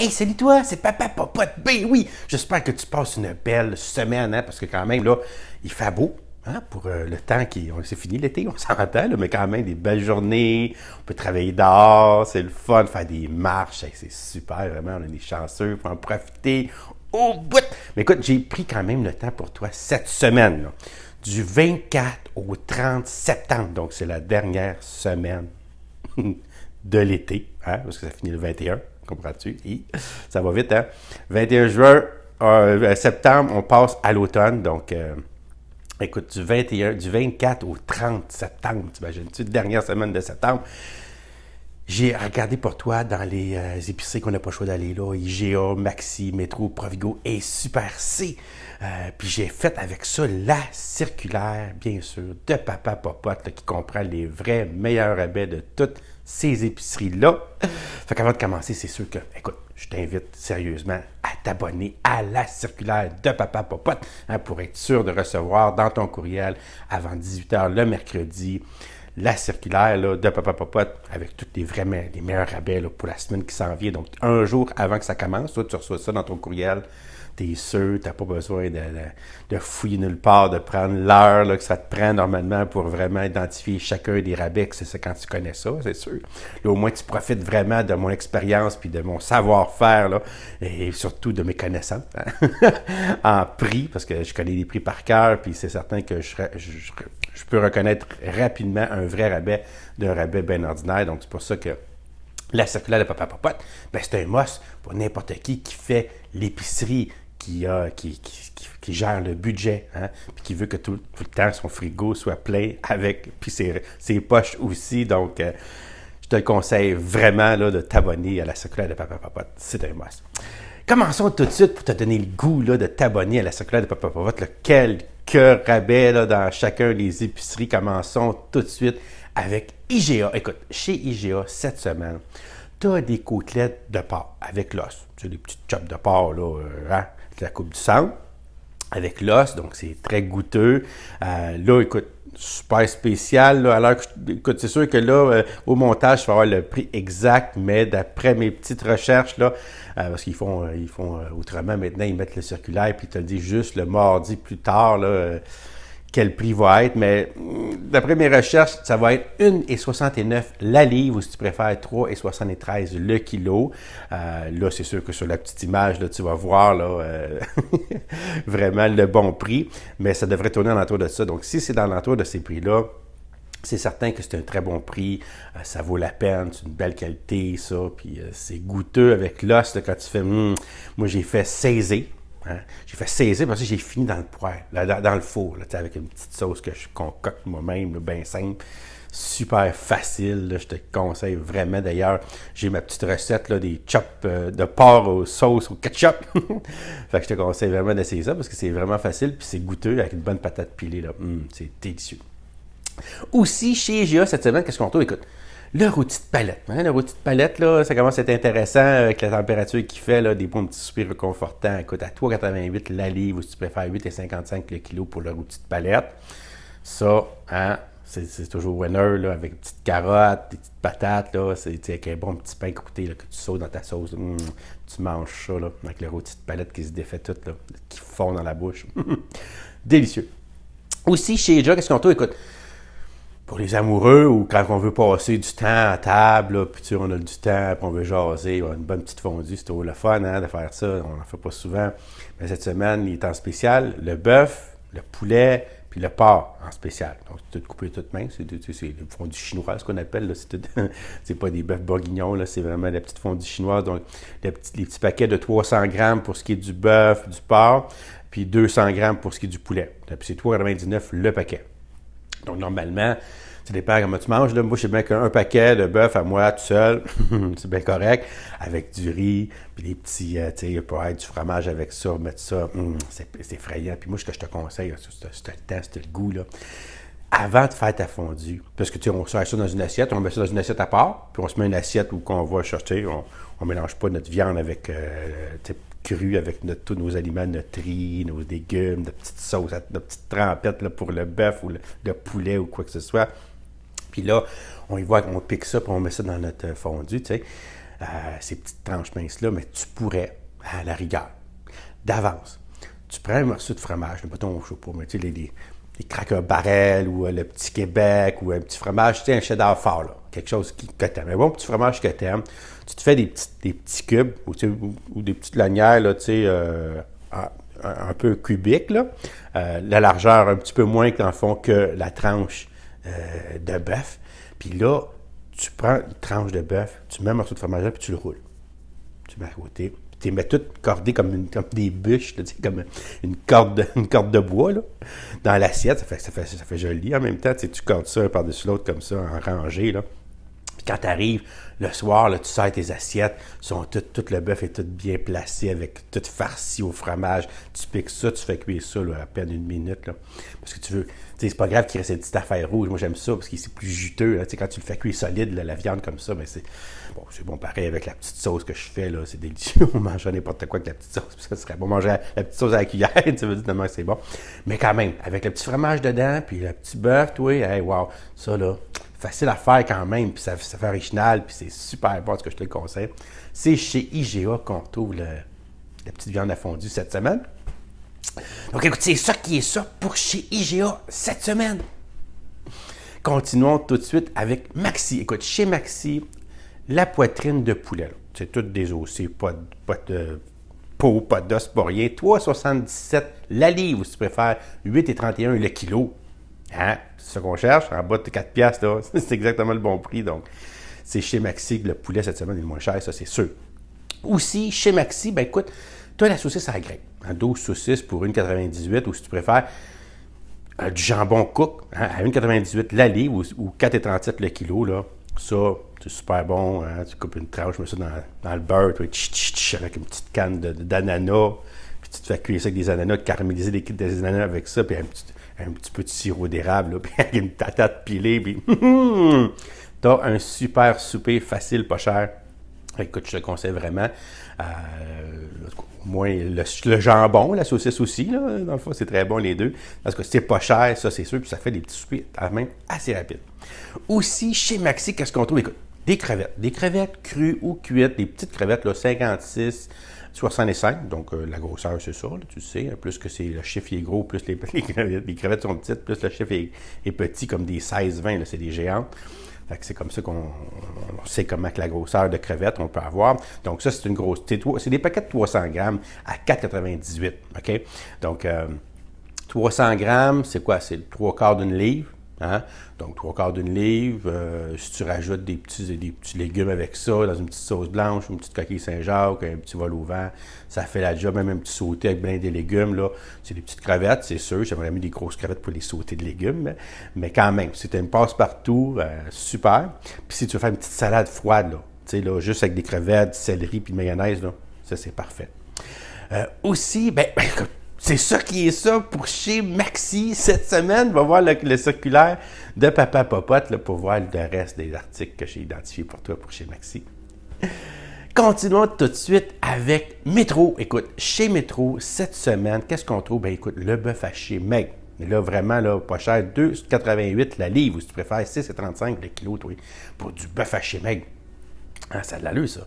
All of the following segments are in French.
Hey, salut toi, c'est Papa Papa B, oui! J'espère que tu passes une belle semaine, hein, parce que quand même, là, il fait beau. Hein, pour euh, le temps qui. C'est fini l'été, on s'entend, mais quand même, des belles journées, on peut travailler dehors, c'est le fun, faire des marches, c'est super, vraiment, on est des chanceux, faut en profiter au bout. Mais écoute, j'ai pris quand même le temps pour toi cette semaine, du 24 au 30 septembre, donc c'est la dernière semaine de l'été, hein, parce que ça finit le 21. Comprends-tu? Ça va vite, hein? 21 juin, euh, euh, septembre, on passe à l'automne. Donc, euh, écoute, du, 21, du 24 au 30 septembre, tu imagines tu dernière semaine de septembre, j'ai regardé pour toi dans les épiceries qu'on n'a pas le choix d'aller là, IGA, Maxi, Métro, Provigo et Super C. puis j'ai fait avec ça la circulaire, bien sûr, de Papa Popote qui comprend les vrais meilleurs rabais de toutes ces épiceries-là. Fait qu'avant de commencer, c'est sûr que, écoute, je t'invite sérieusement à t'abonner à la circulaire de Papa Popote hein, pour être sûr de recevoir dans ton courriel avant 18h le mercredi la circulaire de Papa Popote avec tous les, meilleurs rabais pour la semaine qui s'en vient. Donc, un jour avant que ça commence, toi, tu reçois ça dans ton courriel t'es sûr, t'as pas besoin de, fouiller nulle part, de prendre l'heure que ça te prend normalement pour vraiment identifier chacun des rabais. C'est ça quand tu connais ça, c'est sûr. Là, au moins, tu profites vraiment de mon expérience puis de mon savoir-faire et surtout de mes connaissances hein, en prix, parce que je connais les prix par cœur, puis c'est certain que je, je, peux reconnaître rapidement un vrai rabais d'un rabais bien ordinaire. Donc, c'est pour ça que la circulaire de Papa Popote, ben c'est un must pour n'importe qui qui fait l'épicerie, qui, a, qui, gère le budget, hein, qui veut que tout, le temps son frigo soit plein avec, puis ses, poches aussi. Donc, euh, je te conseille vraiment là, de t'abonner à la circulaire de Papa Papa. C'est un must. Commençons tout de suite pour te donner le goût là, de t'abonner à la circulaire de Papa Papa. Lequel cœur rabais dans chacun des épiceries. Commençons tout de suite avec IGA. Écoute, chez IGA, cette semaine, tu as des côtelettes de porc avec l'os. Tu as des petites chops de porc, là, euh, hein? la coupe du sang avec l'os, donc c'est très goûteux. Euh, là, écoute, super spécial. alors, écoute, c'est sûr que là, euh, au montage, je vais avoir le prix exact, mais d'après mes petites recherches, là, euh, parce qu'ils font, ils font autrement maintenant, ils mettent le circulaire, puis ils te le disent juste le mardi plus tard, là, quel prix va être, mais mm, d'après mes recherches, ça va être 1,69 la livre ou si tu préfères 3,73 le kilo. Euh, là, c'est sûr que sur la petite image, là, tu vas voir là, euh, vraiment le bon prix, mais ça devrait tourner en de ça. Donc, si c'est dans l'entour de ces prix-là, c'est certain que c'est un très bon prix, euh, ça vaut la peine, c'est une belle qualité, ça, puis c'est goûteux avec l'os, quand tu fais, hmm, moi j'ai fait saisir Hein? J'ai fait saisir, parce que j'ai fini dans le poêle, dans, le four, avec une petite sauce que je concocte moi-même, bien simple. Super facile, je te conseille vraiment. D'ailleurs, j'ai ma petite recette des chops euh, de porc aux sauces au ketchup. fait que je te conseille vraiment d'essayer ça parce que c'est vraiment facile puis c'est goûteux avec une bonne patate pilée. Là. Hum, c'est délicieux. Aussi, chez GA cette semaine, qu'est-ce qu'on trouve? Écoute, le rôti de palette. Hein? Le rôti de palette, là, ça commence à être intéressant avec la température qui fait, là, des bons petits soupirs réconfortants. Écoute, à 3,88 la livre, ou si tu préfères 8,55 le kilo pour leur rôti de palette. Ça, hein, c'est toujours winner, là, avec des petites carottes, des petites patates, là, c'est avec un bon petit pain croûté que tu sautes dans ta sauce. Mm, tu manges ça, là, avec le rôti de palette qui se défait tout, là, qui fond dans la bouche. Délicieux. Aussi, chez Jacques, qu'est-ce qu'on trouve? Écoute, pour les amoureux ou quand on veut passer du temps à table, puis on a du temps, puis on veut jaser, une bonne petite fondue, c'est toujours le fun hein, de faire ça, on n'en fait pas souvent. Mais cette semaine, il est en spécial le bœuf, le poulet, puis le porc en spécial. Donc, c'est tout coupé tout main, c'est c'est le fondu chinois, ce qu'on appelle, c'est pas des bœufs bourguignons, là, c'est vraiment la petite fondue chinoise. Donc, les petits, paquets de 300 grammes pour ce qui est du bœuf, du porc, puis 200 grammes pour ce qui est du poulet. Puis c'est 3,99 le paquet. Donc, normalement, tu dépends comment tu manges. Là. Moi, je bien qu'un paquet de bœuf à moi tout seul, c'est bien correct, avec du riz, puis des petits, euh, tu sais, pour être du fromage avec ça, mettre ça, hum, c'est effrayant. Puis moi, ce que je te conseille, c'est le temps, c'est le goût, là avant de faire ta fondue. Parce que, tu sais, on sert ça dans une assiette, on met ça dans une assiette à part, puis on se met une assiette où qu'on va chercher, on, ne mélange pas notre viande avec, euh, crue avec tous nos aliments, notre riz, nos légumes, notre petites sauces notre petites trempette là, pour le bœuf ou le, le poulet ou quoi que ce soit. Puis là, on y voit qu'on pique ça, puis on met ça dans notre euh, fondu, tu sais. Euh, ces petites tranches minces-là, mais tu pourrais, à la rigueur, d'avance, tu prends un morceau de fromage, le bâton, je sais mais tu sais, les, les, barrel ou euh, le petit Québec ou un petit fromage, tu sais, un cheddar fort, là, quelque chose qui, que t'aimes. Un bon petit fromage que t'aimes, tu te fais des petits, cubes ou, des petites lanières, tu sais, un, peu cubiques, là. la largeur un petit peu moins, qu'en fond, que la tranche euh, de bœuf. Puis là, tu prends une tranche de bœuf, tu mets un morceau de fromage là, puis tu le roules. Tu mets à côté. tu les mets toutes cordées comme, des bûches, comme une corde, de, corde de bois dans l'assiette. Ça fait, ça, fait, ça fait joli. En même temps, tu cordes ça un par-dessus l'autre comme ça, en rangée. Là. Puis quand tu arrives le soir, là, tu sers tes assiettes, sont tout, le bœuf est tout bien placé, avec tout farci au fromage. Tu piques ça, tu fais cuire ça là, à peine une minute. Là, parce que tu veux. C'est pas grave qu'il reste une petite affaire rouge. Moi, j'aime ça parce que c'est plus juteux. Là. Quand tu le fais cuire solide, la viande comme ça, ben, c'est bon, c'est bon pareil avec la petite sauce que je fais. là. C'est délicieux. On mange n'importe quoi avec la petite sauce. Ça serait bon manger la petite sauce à la cuillère. tu veux dire, non, c'est bon. Mais quand même, avec le petit fromage dedans, puis le petit bœuf, toi, hey, wow, ça là facile à faire quand même, puis ça, fait original, puis c'est super bon, ce que je te le conseille. C'est chez IGA qu'on retrouve la petite viande à fondue cette semaine. Donc écoute, c'est ça qui est ça pour chez IGA cette semaine. Continuons tout de suite avec Maxi. Écoute, chez Maxi, la poitrine de poulet, c'est tout des pas, pas de peau, pas d'os, pas rien. 3,77 la livre, si tu préfères, 8,31 le kilo. Hein? C'est ce qu'on cherche. En bas de 4 c'est exactement le bon prix. Donc, c'est chez Maxi que le poulet cette semaine est moins cher, ça, c'est sûr. Aussi, chez Maxi, ben écoute, tu as la saucisse à la grecque. 12 saucisses pour 1,98 ou si tu préfères, euh, du jambon cook hein, à 1,98 la ou, 4,37 le kilo. Là. Ça, c'est super bon. Hein. tu coupes une tranche, je ça dans, le beurre, avec une petite canne d'ananas. Puis tu te fais cuire ça avec des ananas, caraméliser des, des ananas avec ça, puis un petit un petit peu de sirop d'érable, puis avec une tatate pilée, puis hum, hum, t'as un super souper facile, pas cher. Écoute, je te conseille vraiment. Euh, au moins le, jambon, la saucisse aussi, dans le fond, c'est très bon les deux. Parce que c'est pas cher, ça c'est sûr, puis ça fait des petits soupers même assez rapide. Aussi, chez Maxi, qu'est-ce qu'on trouve? Écoute, des crevettes. Des crevettes crues ou cuites, des petites crevettes, là, 56, 65, donc euh, la grosseur, c'est ça, tu sais. Hein, plus que c'est le chiffre est gros, plus les, crevettes, les, crevettes, sont petites, plus le chiffre est, petit, comme des 16-20, c'est des géantes. c'est comme ça qu'on sait comment la grosseur de crevettes on peut avoir. Donc ça, c'est une grosse... C'est des paquets de 300 grammes à 4,98, OK? Donc, 300 euh, grammes, c'est quoi? C'est trois quarts d'une livre. Hein? Donc, trois quarts d'une livre. Euh, si tu rajoutes des petits, légumes avec ça, dans une petite sauce blanche, une petite coquille Saint-Jacques, un petit vol au vent, ça fait la job. Même un petit sauté avec plein des légumes, là. C'est des petites crevettes, c'est sûr. J'aimerais mis des grosses crevettes pour les sauter de légumes. Mais, quand même, si tu une passe partout, euh, super. Puis si tu veux faire une petite salade froide, là, tu sais, là, juste avec des crevettes, céleri puis de mayonnaise, là, ça, c'est parfait. Euh, aussi, ben, C'est ça qui est ça pour chez Maxi cette semaine. va voir le, circulaire de Papa Popote pour voir le reste des articles que j'ai identifiés pour toi pour chez Maxi. Continuons tout de suite avec Métro. Écoute, chez Métro, cette semaine, qu'est-ce qu'on trouve? Ben écoute, le bœuf chez mec. Mais là, vraiment, là, pas cher, 2,88 la livre, ou si tu préfères, 6,35 le kilo, toi, pour du bœuf haché maigre. Ah, ça a de l'allure, ça.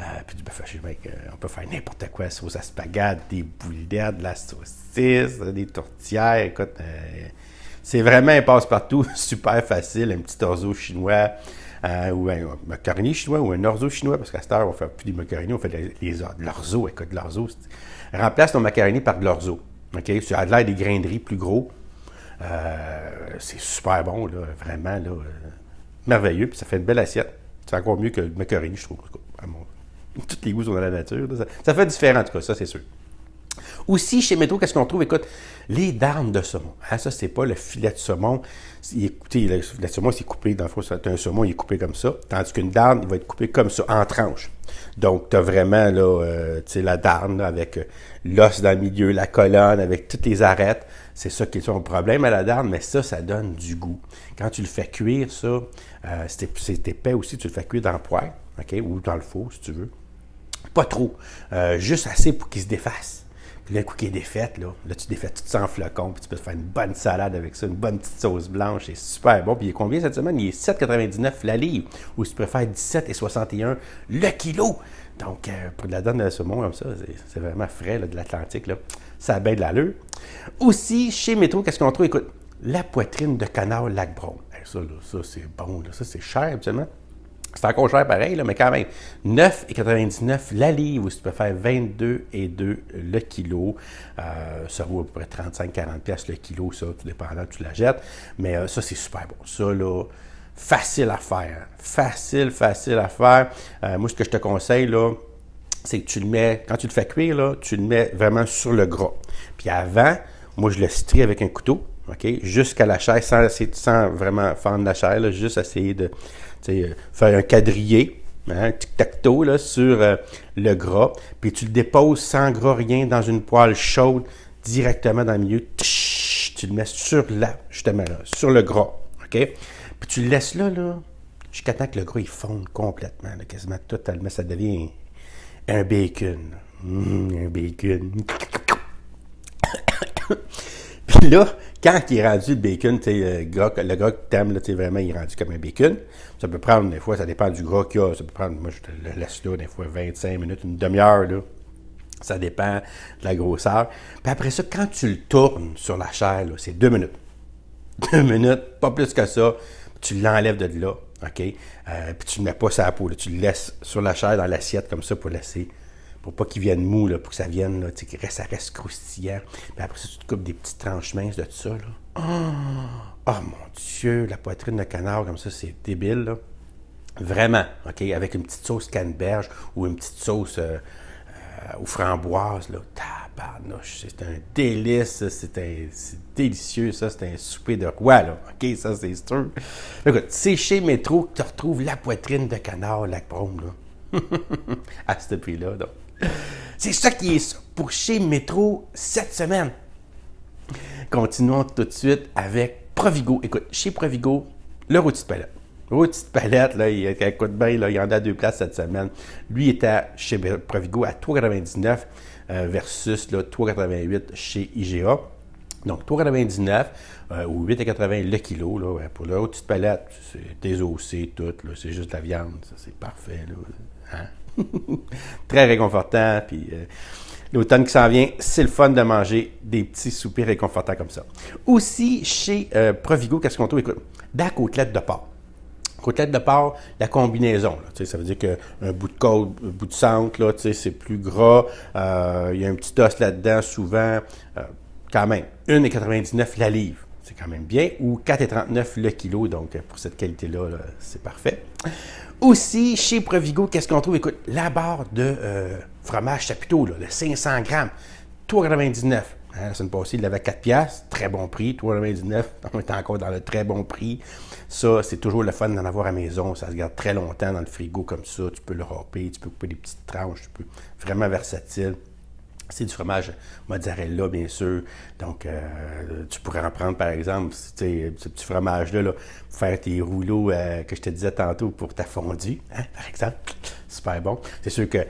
Euh, puis du bœuf mec, on peut faire n'importe quoi. Sauce spaghettes, des boulettes, de la saucisse, des tourtières. Écoute, euh, c'est vraiment un passe-partout super facile. Un petit orzo chinois euh, ou un macaroni chinois ou un orzo chinois, parce qu'à cette heure, on ne fait plus des macaroni, on fait les, de l'orzo. Écoute, de l'orzo. Remplace ton macaroni par de l'orzo. OK? Tu as de l'air des grains plus gros. c'est super bon, là, vraiment, là, merveilleux. Puis ça fait une belle assiette. C'est encore mieux que le macaroni, je trouve. Toutes les goûts sont dans la nature. ça, fait différent, en tout cas, ça, c'est sûr. Aussi, chez Métro, qu'est-ce qu'on trouve? Écoute, les darnes de saumon. Ah, ça, c'est pas le filet de saumon. Écoutez, le filet de saumon, c'est coupé, dans le fond, c'est un saumon, il est coupé comme ça. Tandis qu'une darne, il va être coupé comme ça, en tranches. Donc, tu as vraiment là, euh, sais, la darne avec euh, l'os dans le milieu, la colonne, avec toutes les arêtes. C'est ça qui est ton problème à la darde, mais ça, ça donne du goût. Quand tu le fais cuire, ça, euh, c'est épais aussi, tu le fais cuire dans le poêle, OK, ou dans le four, si tu veux. Pas trop, euh, juste assez pour qu'il se défasse. Puis là, le coup qui est défaite, là, là, tu défais tout en flocons, puis tu peux te faire une bonne salade avec ça, une bonne petite sauce blanche, c'est super bon. Puis il est combien cette semaine? Il est 7,99 la livre, ou si tu peux faire 17,61 le kilo. Donc, euh, pour de la donne de saumon comme ça, c'est vraiment frais de l'Atlantique. Ça a bien de l'allure. Aussi, chez Métro, qu'est-ce qu'on trouve? Écoute, la poitrine de canard lac bron Ça, ça c'est bon. Ça, c'est cher, absolument. C'est encore cher pareil, mais quand même, 9,99 la livre, ou si tu peux faire 22,2 le kilo. Euh, ça vaut à peu près 35-40$ le kilo, ça, tout dépendant, tu la jettes. Mais euh, ça, c'est super bon. Ça, là, facile à faire. Facile, facile à faire. Euh, moi, ce que je te conseille, là, c'est que tu le mets, quand tu le fais cuire, là, tu le mets vraiment sur le gras. Puis avant, moi, je le strie avec un couteau, OK, jusqu'à la chair, sans, sans vraiment fendre la chair, juste essayer de euh, faire un quadrillé, un hein, tic-tac-toe, sur euh, le gras. Puis tu le déposes sans gras, rien, dans une poêle chaude, directement dans le milieu. tu le mets sur là, justement, là, sur le gras. OK? Puis tu le laisses là, là, jusqu'à temps que le gros il fonde complètement, quasiment totalement. Ça devient un bacon. Mmh, un bacon. Puis là, quand il est rendu le bacon, le euh, gras, le gras que t'aimes, vraiment, il est rendu comme un bacon. Ça peut prendre, des fois, ça dépend du gras qu'il y a. Ça peut prendre, moi, je te le laisse là, des fois, 25 minutes, une demi-heure, là. Ça dépend de la grosseur. Puis après ça, quand tu le tournes sur la chair, c'est deux minutes. Deux minutes, pas plus que ça tu l'enlèves de là, OK? Euh, puis tu ne mets pas sur la peau, tu le laisses sur la chair, dans l'assiette, comme ça, pour laisser, pour pas qu'il vienne mou, là, pour que ça vienne, là, tu sais, ça reste croustillant. Puis après ça, tu te coupes des petites tranches minces de tout ça, là. Ah! Oh, mon Dieu, la poitrine de canard, comme ça, c'est débile, là. Vraiment, OK? Avec une petite sauce canneberge ou une petite sauce... Euh, euh, aux framboises, là, tabarnouche, c'est un délice, c'est délicieux, ça, c'est un souper de roi, là, ok, ça, c'est sûr. Écoute, c'est chez Métro que tu retrouves la poitrine de canard, la pomme là, à ce prix-là, donc. C'est ça qui est ça pour chez Métro cette semaine. Continuons tout de suite avec Provigo. Écoute, chez Provigo, le rôti de palette. Oh, petite palette, là, il, écoute bien, là, il en a deux places cette semaine. Lui était chez Provigo à 3,99 euh, versus 3,88 chez IGA. Donc 3,99 euh, ou 8,80 le kilo. Là, pour la petite palette, c'est désossé tout, c'est juste la viande, c'est parfait. Là, hein. Très réconfortant. Puis, euh, L'automne qui s'en vient, c'est le fun de manger des petits soupirs réconfortants comme ça. Aussi, chez Provigo, qu'est-ce qu'on trouve? Écoute, de de porc côté de part la combinaison. ça veut dire qu'un bout de côte, bout de centre, c'est plus gras. Euh, il y a un petit os là-dedans, souvent. Euh, quand même, 1,99 la livre. C'est quand même bien. Ou 4,39 le kilo. Donc, euh, pour cette qualité-là, c'est parfait. Aussi, chez Provigo, qu'est-ce qu'on trouve? Écoute, la barre de fromage chapiteau, de 500 grammes, 3,99 Hein, la semaine passée, il l'avait à 4 très bon prix, 3,99, on est encore dans le très bon prix. Ça, c'est toujours le fun d'en avoir à maison, ça se garde très longtemps dans le frigo comme ça, tu peux le râper, tu peux couper des petites tranches, tu peux, vraiment versatile. C'est du fromage mozzarella, bien sûr. Donc, euh, tu pourrais en prendre, par exemple, ce petit fromage-là, pour faire tes rouleaux euh, que je te disais tantôt pour ta fondue, hein, par exemple. Super bon. C'est sûr que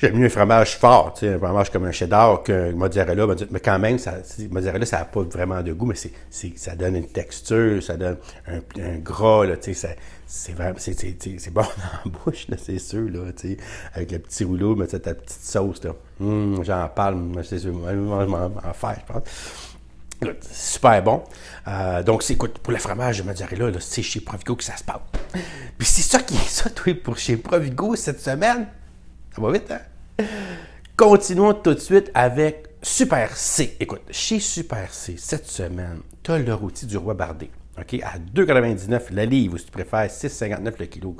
J'aime mieux un fromage fort, tu sais, un fromage comme un cheddar qu'un mozzarella. Ben, mais quand même, ça, mozzarella, ça n'a pas vraiment de goût, mais ça donne une texture, ça donne un, gras, tu sais, c'est, vraiment, c'est, c'est, bon en bouche, c'est sûr, tu sais, avec le petit rouleau, mais ta petite sauce, là. Hum, j'en parle, c'est sûr, je m'en faire, je pense. Super bon. Euh, donc, c'est écoute, pour le fromage de mozzarella, c'est chez Provigo que ça se passe. Puis c'est ça qui est ça, toi, pour chez Provigo cette semaine va ah vite, bah hein? Continuons tout de suite avec Super C. Écoute, chez Super C, cette semaine, tu as le rôti du roi Bardé. OK? À 2,99 la livre, ou si tu préfères, 6,59 le kilo.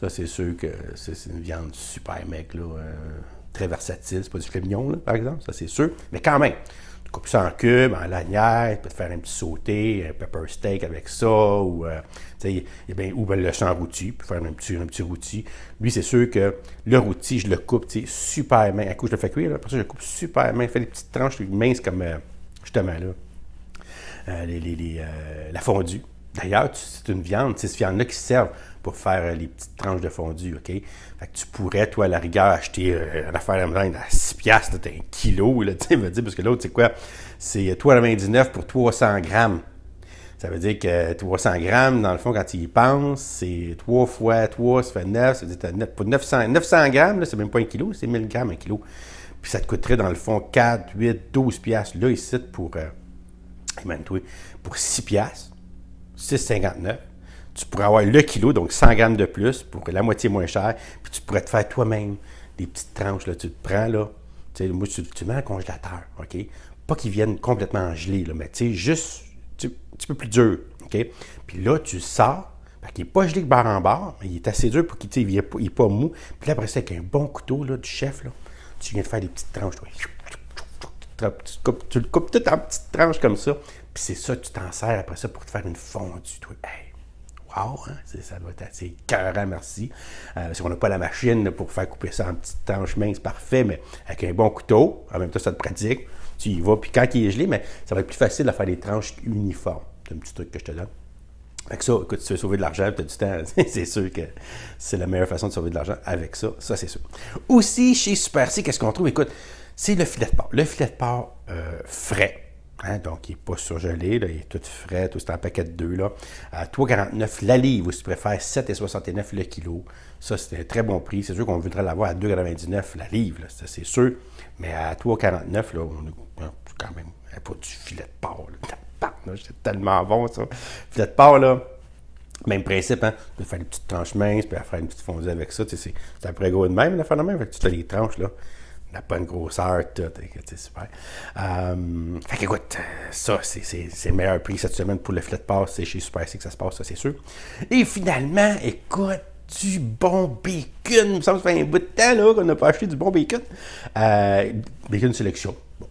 ça, c'est sûr que c'est une viande super mec, là. Euh, très versatile. C'est pas du filet là, par exemple. Ça, c'est sûr. Mais quand même, coupe ça en cubes, en lanière, peut faire un petit sauté, un pepper steak avec ça, ou, euh, eh ou le champ rôti, puis faire un petit, un petit Lui, c'est sûr que le routi, je le coupe super mince. À coup, je le fais cuire, après ça, je le coupe super mince. Je fais des petites tranches minces comme euh, justement là. Euh, les, la fondue. D'ailleurs, c'est une viande, c'est cette viande-là qui sert pour faire les petites tranches de fondu, OK? Fait que tu pourrais, toi, à la rigueur, acheter euh, un affaire à 6 piastres, t'as un kilo, là, tu me dire, parce que l'autre, c'est quoi? C'est 3,99 pour 300 grammes. Ça veut dire que 300 grammes, dans le fond, quand tu y penses, c'est 3 fois 3, ça fait 9. Ça veut dire pour 900, 900 grammes, c'est même pas un kilo, c'est 1000 grammes un kilo. Puis ça te coûterait, dans le fond, 4, 8, 12 piastres, là, ici, pour, euh, pour 6 piastres, 6,59 tu pourrais avoir le kilo, donc 100 grammes de plus, pour la moitié moins cher, puis tu pourrais te faire toi-même des petites tranches. Là, tu te prends, là, tu, moi, tu, tu mets un congélateur, OK? Pas qu'ils viennent complètement gelé, là, mais tu sais, juste un petit peu plus dur, OK? Puis là, tu sors, il n'est pas gelé de barre en barre, mais il est assez dur pour qu'il ne il, pas mou. Puis là, après ça, avec un bon couteau là, du chef, là, tu viens te faire des petites tranches. Tu, le coupes tout en petites tranches comme ça. Puis c'est ça, tu t'en sers après ça pour te faire une fondue. Toi. Ah, ça doit être assez merci. si euh, on n'a pas la machine pour faire couper ça en petites tranches minces, parfait, mais avec un bon couteau, en même temps, ça te pratique. Tu y vas, puis quand il est gelé, mais ça va être plus facile de faire des tranches uniformes. C'est un petit truc que je te donne. Avec ça, écoute, tu veux sauver de l'argent, tu as du temps, c'est sûr que c'est la meilleure façon de sauver de l'argent avec ça, ça c'est sûr. Aussi, chez Super C, qu'est-ce qu'on trouve? Écoute, c'est le filet de porc. Le filet de porc euh, frais Hein, donc, il n'est pas surgelé, il est tout frais, tout c'est en paquet de deux. À 3,49 la livre, ou si tu préfères, 7,69 le kilo. Ça, c'est un très bon prix. C'est sûr qu'on voudrait l'avoir à 2,99 la livre, c'est sûr. Mais à 3,49, là, on est hein, quand même pas du filet de porc. C'est tellement bon, ça. Filet de porc, là. Même principe, hein? Tu peux faire des petites tranches minces, puis faire une petite fondue avec ça. C'est après gros de même, le de même. tu as les tranches, là la bonne grosseur, tout. C'est super. Euh, fait qu'écoute, euh, ça, c'est le meilleur prix cette semaine pour le de passe. C'est chez Super c'est que ça se passe, ça, c'est sûr. Et finalement, écoute, du bon bacon. Il me semble que ça fait un bout de temps là, qu'on n'a pas acheté du bon bacon. Euh, bacon Selection. Bon,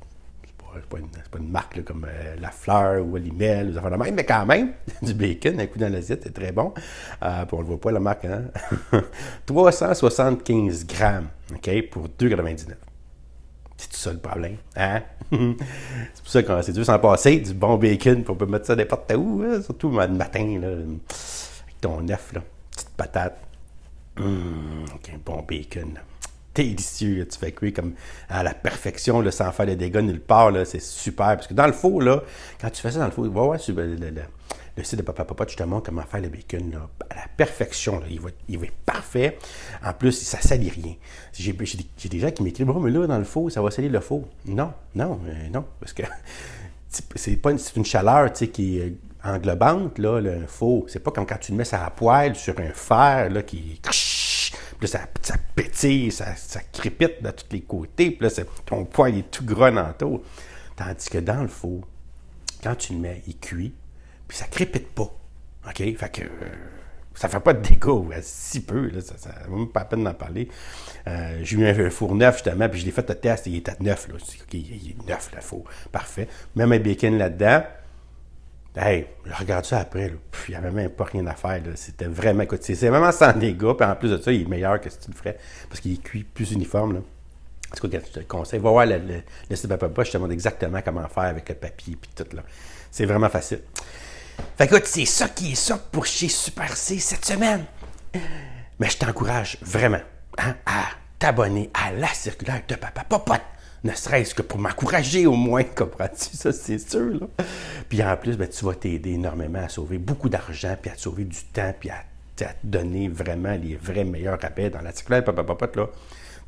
c'est pas, pas, pas, une marque comme La Fleur ou Alimel ou de même, mais quand même, du bacon, un coup dans l'assiette, c'est très bon. on ne le voit pas, la marque, hein? 375 grammes, OK, pour 2,99 c'est tout ça le problème. Hein? c'est pour ça qu'on s'est dû s'en passer du bon bacon, pour on peut mettre ça n'importe où, hein? surtout le matin, là, avec ton œuf, là, petite patate. Hum, un bon bacon. Délicieux, tu fais cuire comme à la perfection, sans faire de dégâts nulle part, c'est super. Parce que dans le four, là, quand tu fais ça dans le four, ouais, ouais, ben, le site de Papa Papa, tu te montres comment faire le bacon à la perfection. Il, va, être parfait. En plus, ça ne salit rien. J'ai des gens qui m'écrivent, oh, mais là, dans le four, ça va salir le four. Non, non, euh, non, parce que c'est pas une, chaleur qui est euh, englobante, là, le four. C'est pas comme quand tu le mets à la poêle sur un fer là, qui ça, pétille, ça, crépite de tous les côtés, puis là, ton poil est tout gros dans Tandis que dans le four, quand tu le mets, il cuit, puis ça crépite pas. OK? Fait que. Euh, ça fait pas de dégâts, si peu, là, ça, ça même pas à peine d'en parler. Euh, j'ai eu un four neuf, justement, puis je l'ai fait le test, il est à neuf, là. OK, il est neuf, le four, parfait. Même un bacon là-dedans. Hey, regarde ça après, là. il n'y avait même pas rien à faire, C'était vraiment, c'est vraiment sans dégâts, puis en plus de ça, il est meilleur que si tu le ferais, parce qu'il est cuit plus uniforme, là. En tout cas, je te le Va voir le, le, le site je te montre exactement comment faire avec le papier, puis tout, là. C'est vraiment facile. Fait que c'est ça qui est ça pour chez Super C cette semaine. Mais je t'encourage vraiment hein, à t'abonner à la circulaire de Papa Ne serait-ce que pour m'encourager au moins, comprends-tu? Ça, c'est sûr. Puis en plus, ben, tu vas t'aider énormément à sauver beaucoup d'argent, puis à te sauver du temps, puis à, te donner vraiment les vrais meilleurs rabais dans la circulaire de Papa là.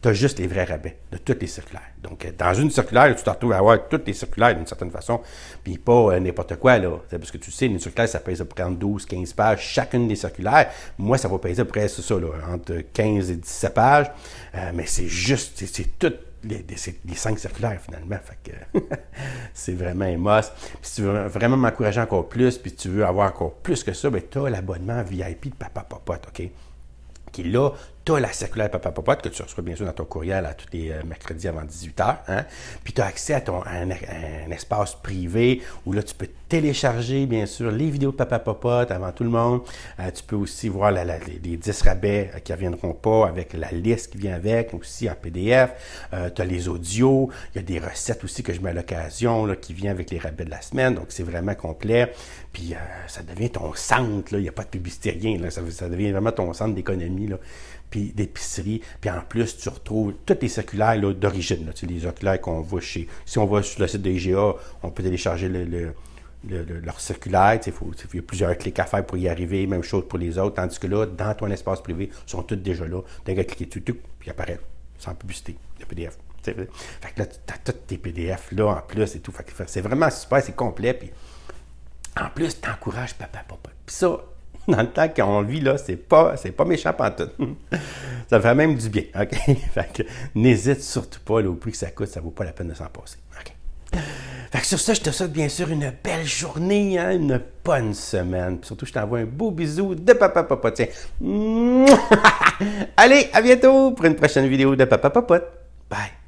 Tu as juste les vrais rabais de toutes les circulaires. Donc, euh, dans une circulaire, tu te retrouves à avoir toutes les circulaires d'une certaine façon, puis pas euh, n'importe quoi, là. Parce que tu sais, une circulaire, ça pèse à peu près 12, 15 pages, chacune des circulaires. Moi, ça va peser à peu près ça, là, entre 15 et 17 pages. Euh, mais c'est juste, c'est toutes les, cinq circulaires finalement. c'est vraiment émos. Puis si tu veux vraiment m'encourager encore plus, puis tu veux avoir encore plus que ça, ben, tu as l'abonnement VIP de Papa Popote, OK? Qui là, T'as la circulaire Papa Popote que tu reçois bien sûr dans ton courriel à tous les euh, mercredis avant 18h. Hein? Puis tu as accès à, ton, un, espace privé où là, tu peux télécharger bien sûr les vidéos de Papa Popote avant tout le monde. Euh, tu peux aussi voir les, les 10 rabais euh, qui ne reviendront pas avec la liste qui vient avec, aussi en PDF. tu as les audios. Il y a des recettes aussi que je mets à l'occasion qui vient avec les rabais de la semaine. Donc c'est vraiment complet. Puis ça devient ton centre. Là. Il n'y a pas de publicité, rien. Là. ça devient vraiment ton centre d'économie. Là d'épicerie. Puis en plus, tu retrouves toutes les circulaires d'origine. les circulaires qu'on voit chez. Si on va sur le site de IGA, on peut télécharger le, le leur circulaire. Il y a plusieurs clics à faire pour y arriver. Même chose pour les autres. Tandis que là, dans ton espace privé, ils sont tous déjà là. Tu as cliquer dessus, puis apparaît sans publicité, le PDF. Fait que là, tu as tous tes PDF là en plus et tout. c'est vraiment super, c'est complet. Puis en plus, tu encourages papa, papa. Puis ça, dans le temps qu'on vit là, c'est pas, c'est pas méchant tout. ça fait même du bien, OK? fait que n'hésite surtout pas, Le au prix que ça coûte, ça vaut pas la peine de s'en passer, OK? Fait que sur ça, je te souhaite bien sûr une belle journée, hein, une bonne semaine. surtout, je t'envoie un beau bisou de Papa Papa. Allez, à bientôt pour une prochaine vidéo de Papa Papa. Bye!